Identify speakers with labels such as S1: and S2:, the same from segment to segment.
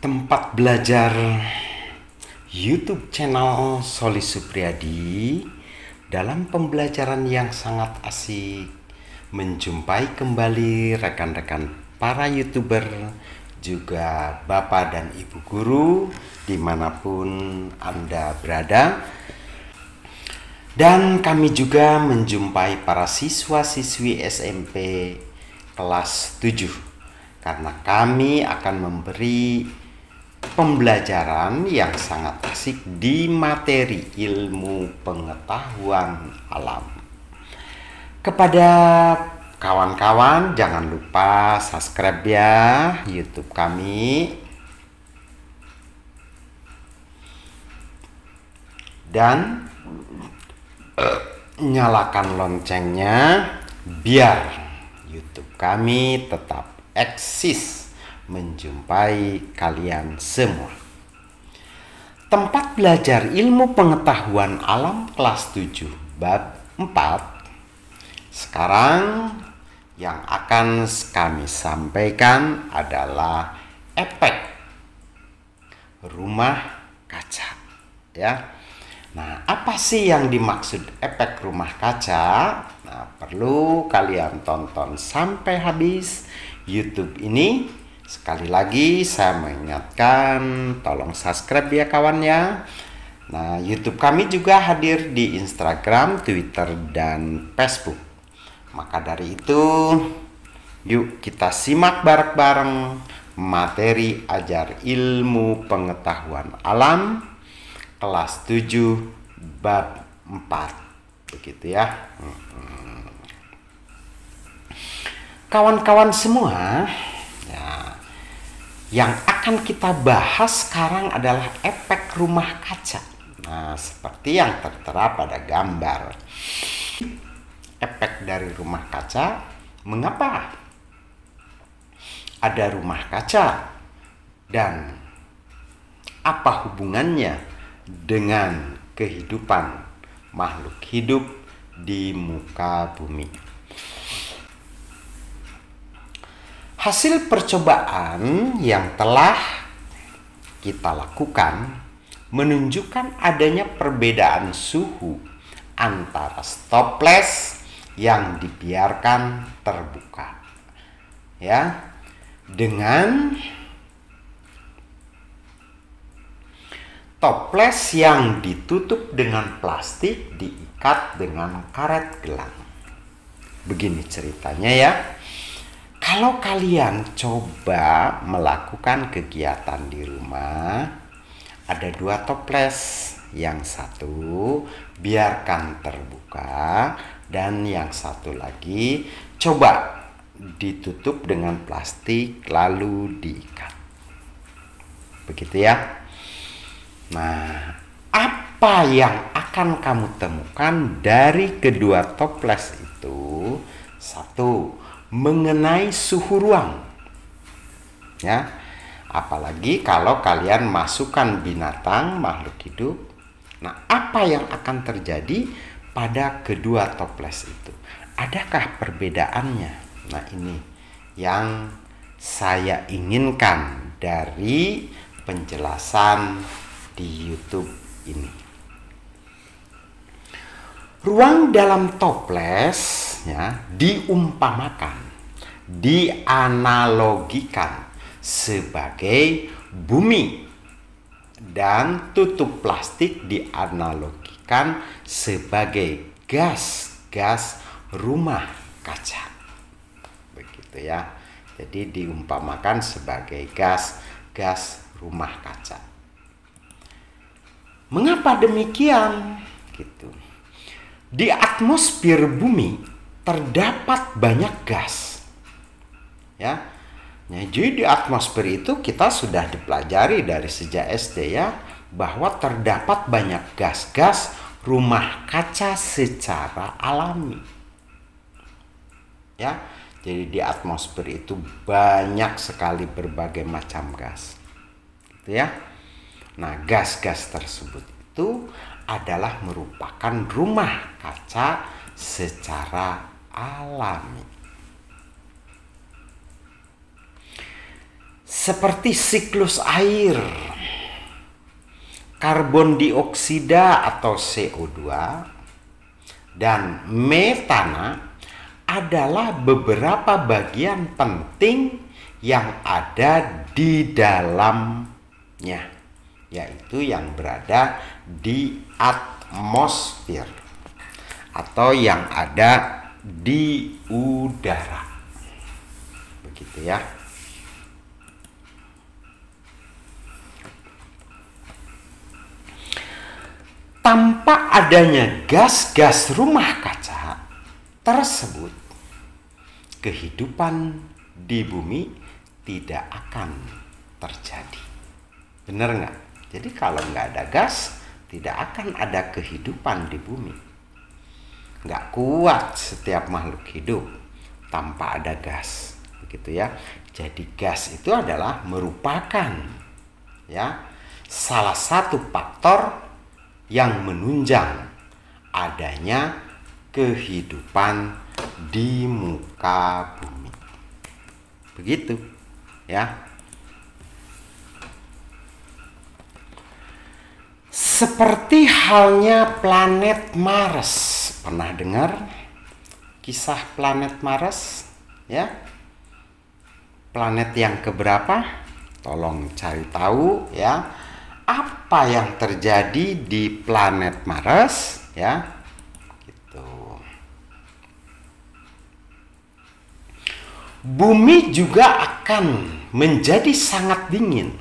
S1: tempat belajar YouTube channel Soli Supriyadi dalam pembelajaran yang sangat asik menjumpai kembali rekan-rekan para youtuber juga bapak dan ibu guru dimanapun anda berada dan kami juga menjumpai para siswa-siswi SMP kelas 7 karena kami akan memberi pembelajaran yang sangat asik di materi ilmu pengetahuan alam. Kepada kawan-kawan, jangan lupa subscribe ya YouTube kami. Dan nyalakan loncengnya biar YouTube kami tetap eksis menjumpai kalian semua. Tempat belajar ilmu pengetahuan alam kelas 7 bab 4 sekarang yang akan kami sampaikan adalah efek rumah kaca ya. Nah, apa sih yang dimaksud efek rumah kaca? Nah, perlu kalian tonton sampai habis YouTube ini Sekali lagi saya mengingatkan tolong subscribe ya kawan ya Nah, YouTube kami juga hadir di Instagram, Twitter, dan Facebook. Maka dari itu, yuk kita simak bareng-bareng materi ajar ilmu pengetahuan alam kelas 7 bab 4. Begitu ya. Hmm. Kawan-kawan semua, yang akan kita bahas sekarang adalah efek rumah kaca. Nah, seperti yang tertera pada gambar. Efek dari rumah kaca, mengapa ada rumah kaca dan apa hubungannya dengan kehidupan makhluk hidup di muka bumi? Hasil percobaan yang telah kita lakukan menunjukkan adanya perbedaan suhu antara stopless yang dibiarkan terbuka ya dengan toples yang ditutup dengan plastik diikat dengan karet gelang. Begini ceritanya ya. Kalau kalian coba melakukan kegiatan di rumah, ada dua toples. Yang satu biarkan terbuka dan yang satu lagi coba ditutup dengan plastik lalu diikat. Begitu ya. Nah, apa yang akan kamu temukan dari kedua toples itu? Satu, mengenai suhu ruang. Ya. Apalagi kalau kalian masukkan binatang, makhluk hidup. Nah, apa yang akan terjadi pada kedua toples itu? Adakah perbedaannya? Nah, ini yang saya inginkan dari penjelasan di YouTube ini. Ruang dalam toples diumpamakan, dianalogikan sebagai bumi dan tutup plastik dianalogikan sebagai gas-gas rumah kaca. Begitu ya. Jadi diumpamakan sebagai gas-gas rumah kaca. Mengapa demikian? Gitu. Di atmosfer bumi terdapat banyak gas. Ya. Nah, jadi di atmosfer itu kita sudah dipelajari dari sejak SD ya bahwa terdapat banyak gas-gas rumah kaca secara alami. Ya. Jadi di atmosfer itu banyak sekali berbagai macam gas. Gitu ya. Nah, gas-gas tersebut itu adalah merupakan rumah kaca secara alami. Seperti siklus air, karbon dioksida atau CO2 dan metana adalah beberapa bagian penting yang ada di dalamnya, yaitu yang berada di atmosfer atau yang ada di udara. Begitu ya. Tanpa adanya gas-gas rumah kaca tersebut, kehidupan di bumi tidak akan terjadi. Benar nggak? Jadi kalau nggak ada gas, tidak akan ada kehidupan di bumi nggak kuat setiap makhluk hidup tanpa ada gas gitu ya jadi gas itu adalah merupakan ya salah satu faktor yang menunjang adanya kehidupan di muka bumi begitu ya Seperti halnya planet Mars. Pernah dengar kisah planet Mars? Ya. Planet yang keberapa? Tolong cari tahu ya. Apa yang terjadi di planet Mars ya? Gitu. Bumi juga akan menjadi sangat dingin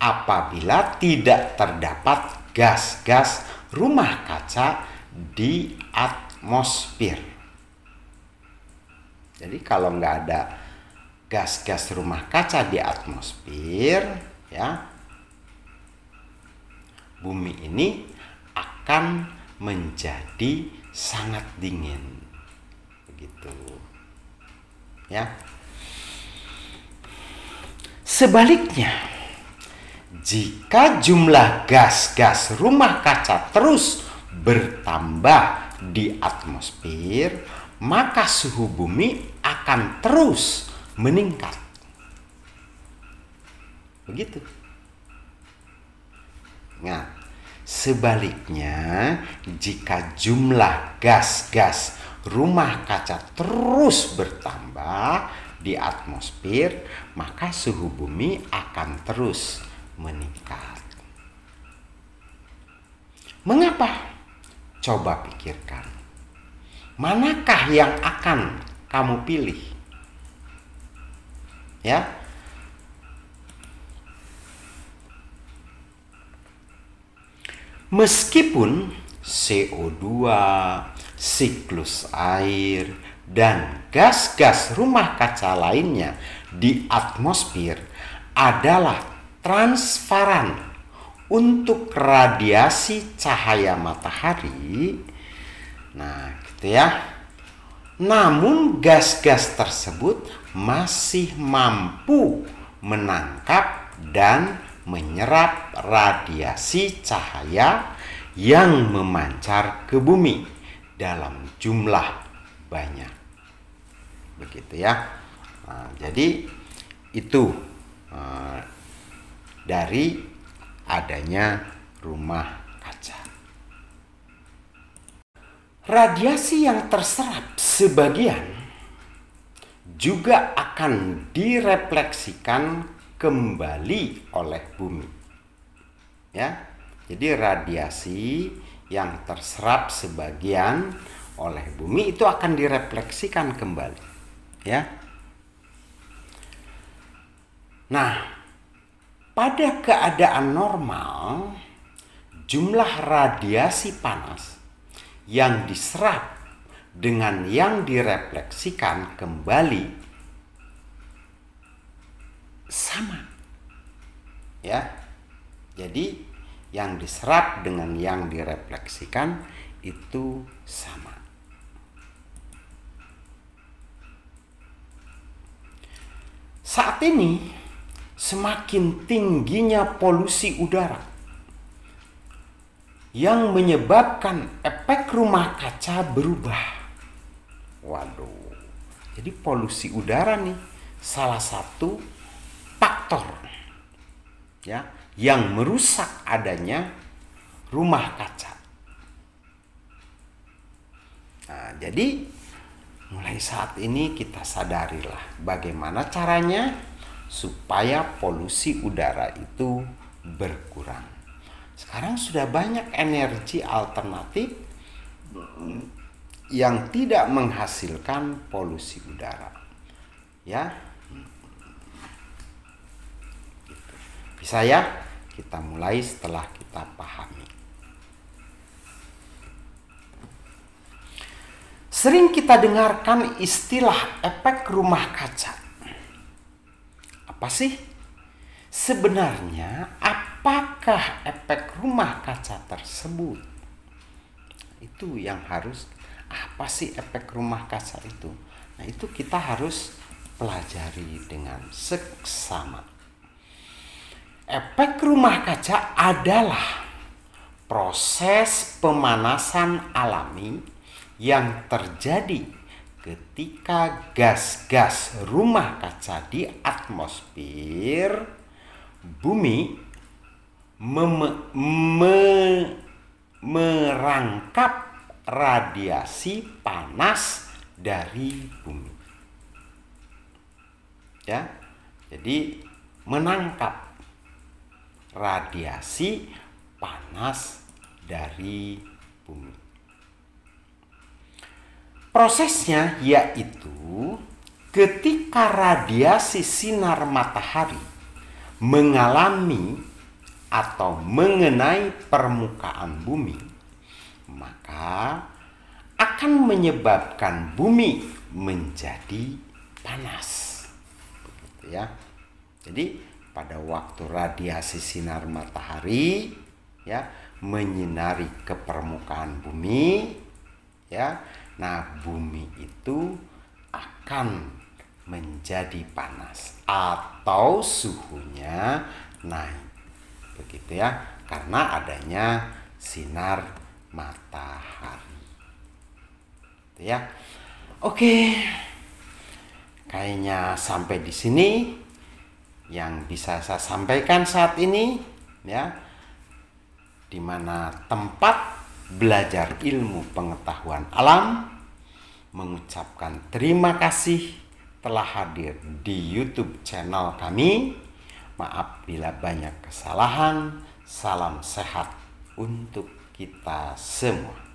S1: apabila tidak terdapat gas-gas rumah kaca di atmosfer. Jadi kalau nggak ada gas-gas rumah kaca di atmosfer, ya bumi ini akan menjadi sangat dingin. Begitu. Ya. Sebaliknya, jika jumlah gas-gas rumah kaca terus bertambah di atmosfer, maka suhu bumi akan terus meningkat. Begitu. Nah, sebaliknya jika jumlah gas-gas rumah kaca terus bertambah di atmosfer, maka suhu bumi akan terus meningkat. Mengapa? Coba pikirkan. Manakah yang akan kamu pilih? Ya. Meskipun CO2, siklus air, dan gas-gas rumah kaca lainnya di atmosfer adalah transparan untuk radiasi cahaya matahari. Nah, gitu ya. Namun gas-gas tersebut masih mampu menangkap dan menyerap radiasi cahaya yang memancar ke bumi dalam jumlah banyak. Begitu ya. Nah, jadi itu eh, dari adanya rumah kaca. Radiasi yang terserap sebagian juga akan direfleksikan kembali oleh bumi. Ya. Jadi radiasi yang terserap sebagian oleh bumi itu akan direfleksikan kembali. Ya. Nah, pada keadaan normal, jumlah radiasi panas yang diserap dengan yang direfleksikan kembali sama. Ya. Jadi yang diserap dengan yang direfleksikan itu sama. Saat ini semakin tingginya polusi udara yang menyebabkan efek rumah kaca berubah. Waduh. Jadi polusi udara nih salah satu faktor ya yang merusak adanya rumah kaca. Nah, jadi mulai saat ini kita sadarilah bagaimana caranya supaya polusi udara itu berkurang. Sekarang sudah banyak energi alternatif yang tidak menghasilkan polusi udara. Ya. Bisa ya? Kita mulai setelah kita pahami. Sering kita dengarkan istilah efek rumah kaca apa sih? Sebenarnya apakah efek rumah kaca tersebut? Itu yang harus apa sih efek rumah kaca itu? Nah, itu kita harus pelajari dengan seksama. Efek rumah kaca adalah proses pemanasan alami yang terjadi ketika gas-gas rumah kaca di atmosfer bumi mem- me- merangkap radiasi panas dari bumi. Ya. Jadi menangkap radiasi panas dari bumi. Prosesnya yaitu ketika radiasi sinar matahari mengalami atau mengenai permukaan bumi, maka akan menyebabkan bumi menjadi panas. Begitu ya. Jadi pada waktu radiasi sinar matahari ya menyinari ke permukaan bumi ya Nah, bumi itu akan menjadi panas atau suhunya naik. Begitu ya, karena adanya sinar matahari. Gitu ya. Oke. Kayaknya sampai di sini yang bisa saya sampaikan saat ini ya. Di mana tempat belajar ilmu pengetahuan alam, mengucapkan terima kasih telah hadir di YouTube channel kami. Maaf bila banyak kesalahan. Salam sehat untuk kita semua.